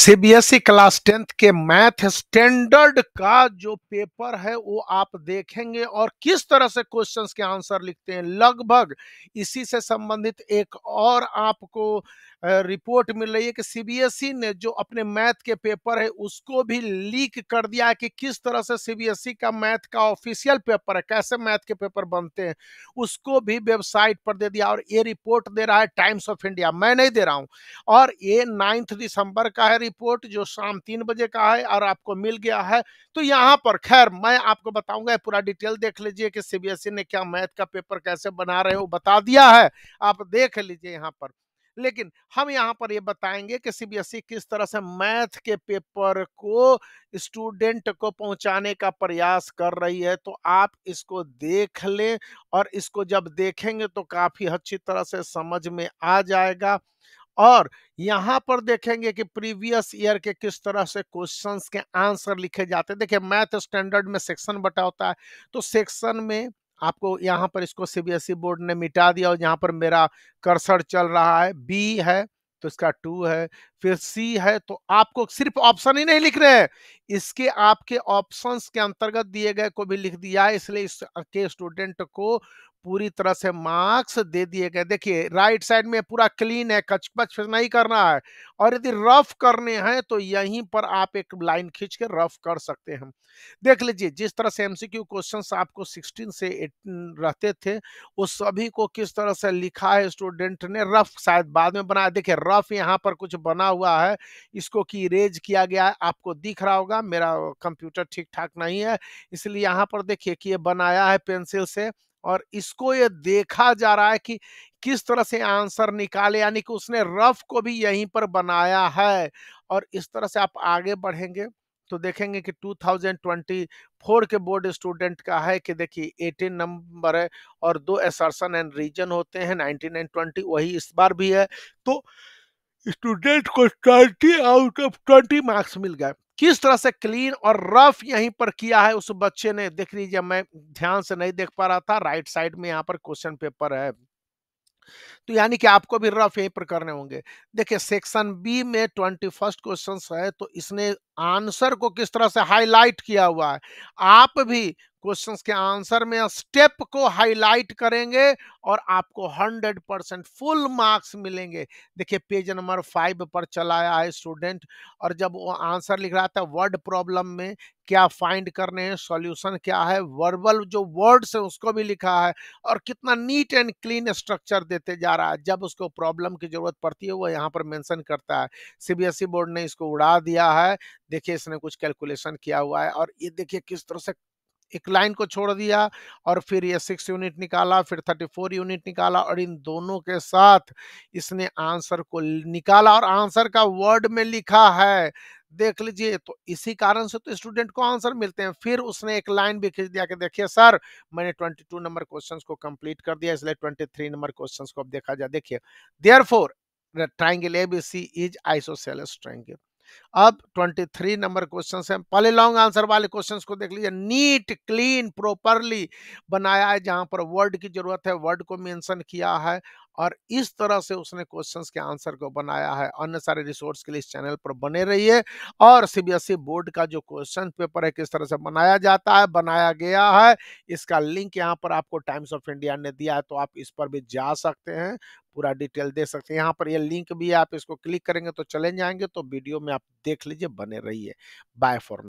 CBSE class tenth के math standard का जो पेपर है वो आप देखेंगे और किस तरह से क्वेश्चंस के आंसर लिखते हैं लगभग इसी से संबंधित एक और आपको रिपोर्ट मिल रही है कि सीबीएसई e ने जो अपने मैथ के पेपर है उसको भी लीक कर दिया है कि किस तरह से सीबीएसई e का मैथ का ऑफिशियल पेपर है कैसे मैथ के पेपर बनते हैं उसको भी वेबसाइट पर दे दिया और ये रिपोर्ट दे रहा है टाइम्स ऑफ इंडिया मैं नहीं दे रहा हूँ और ये नाइन्थ दिसंबर का है रिपोर्ट जो शाम तीन बजे का है और आपको मिल गया है तो यहाँ पर खैर मैं आपको बताऊंगा पूरा डिटेल देख लीजिए कि सीबीएसई e ने क्या मैथ का पेपर कैसे बना रहे हो बता दिया है आप देख लीजिए यहाँ पर लेकिन हम यहाँ पर ये बताएंगे कि सीबीएसई किस तरह से मैथ के पेपर को स्टूडेंट को पहुँचाने का प्रयास कर रही है तो आप इसको देख लें और इसको जब देखेंगे तो काफ़ी अच्छी तरह से समझ में आ जाएगा और यहाँ पर देखेंगे कि प्रीवियस ईयर के किस तरह से क्वेश्चंस के आंसर लिखे जाते हैं देखिए मैथ स्टैंडर्ड में सेक्शन बटा होता है तो सेक्शन में आपको यहाँ पर इसको ई e बोर्ड ने मिटा दिया और यहाँ पर मेरा कर्सर चल रहा है बी है तो इसका टू है फिर सी है तो आपको सिर्फ ऑप्शन ही नहीं लिख रहे हैं इसके आपके ऑप्शंस के अंतर्गत दिए गए को भी लिख दिया है इसलिए इसके स्टूडेंट को पूरी तरह से मार्क्स दे दिए गए देखिए राइट साइड में पूरा क्लीन है कचपच नहीं करना है और यदि रफ करने हैं तो यहीं पर आप एक लाइन खींच के रफ कर सकते हैं देख लीजिए जिस तरह से एमसीक्यू क्वेश्चंस आपको 16 से 18 रहते थे उस सभी को किस तरह से लिखा है स्टूडेंट ने रफ शायद बाद में बनाया देखिए रफ यहाँ पर कुछ बना हुआ है इसको कि इरेज किया गया है आपको दिख रहा होगा मेरा कंप्यूटर ठीक ठाक नहीं है इसलिए यहाँ पर देखिए कि ये बनाया है पेंसिल से और इसको ये देखा जा रहा है कि किस तरह से आंसर निकाले यानी कि उसने रफ को भी यहीं पर बनाया है और इस तरह से आप आगे बढ़ेंगे तो देखेंगे कि 2024 के बोर्ड स्टूडेंट का है कि देखिए 18 नंबर है और दो एसर्सन एंड रीजन होते हैं 19 एंड 20 वही इस बार भी है तो स्टूडेंट को twenty out of twenty marks मिल गए किस तरह से क्लीन और रफ यहीं पर किया है उस बच्चे ने देख लीजिए मैं ध्यान से नहीं देख पा रहा था राइट साइड में यहाँ पर क्वेश्चन पेपर है तो यानी कि आपको भी रफ यहीं पर करने होंगे देखिए सेक्शन बी में ट्वेंटी फर्स्ट क्वेश्चन है तो इसने आंसर को किस तरह से हाईलाइट किया हुआ है आप भी क्वेश्चंस के आंसर में स्टेप को हाईलाइट करेंगे और आपको 100 परसेंट फुल मार्क्स मिलेंगे देखिए पेज नंबर फाइव पर चलाया है स्टूडेंट और जब वो आंसर लिख रहा था वर्ड प्रॉब्लम में क्या फाइंड करने हैं सॉल्यूशन क्या है वर्बल जो वर्ड्स है उसको भी लिखा है और कितना नीट एंड क्लीन स्ट्रक्चर देते जा रहा है जब उसको प्रॉब्लम की जरूरत पड़ती है वो यहाँ पर मेंशन करता है सीबीएसई बोर्ड ने इसको उड़ा दिया है देखिए इसने कुछ कैलकुलेशन किया हुआ है और ये देखिए किस तरह से एक लाइन को छोड़ दिया और फिर ये सिक्स यूनिट निकाला फिर थर्टी फोर यूनिट निकाला और इन दोनों के साथ इसने आंसर को निकाला और आंसर का वर्ड में लिखा है देख लीजिए तो इसी कारण से तो स्टूडेंट को आंसर मिलते हैं फिर उसने एक लाइन भी खींच दिया कि देखिए सर मैंने 22 नंबर क्वेश्चंस को कंप्लीट कर दिया इसलिए 23 नंबर क्वेश्चंस को अब देखा जाए देखिए therefore triangle ABC is isosceles triangle अब 23 नंबर क्वेश्चन है पहले लॉन्ग आंसर वाले क्वेश्चन को देख लीजिए नीट क्लीन प्रॉपरली बनाया है जहां पर वर्ड की जरूरत है वर्ड को मेंशन किया है और इस तरह से उसने क्वेश्चंस के आंसर को बनाया है अन्य सारे रिसोर्स के लिए इस चैनल पर बने रहिए और सीबीएसई बोर्ड e का जो क्वेश्चन पेपर है किस तरह से बनाया जाता है बनाया गया है इसका लिंक यहाँ पर आपको टाइम्स ऑफ इंडिया ने दिया है तो आप इस पर भी जा सकते हैं पूरा डिटेल दे सकते हैं यहाँ पर यह लिंक भी है आप इसको क्लिक करेंगे तो चले जाएंगे तो वीडियो में आप देख लीजिए बने रहिए बाय फॉर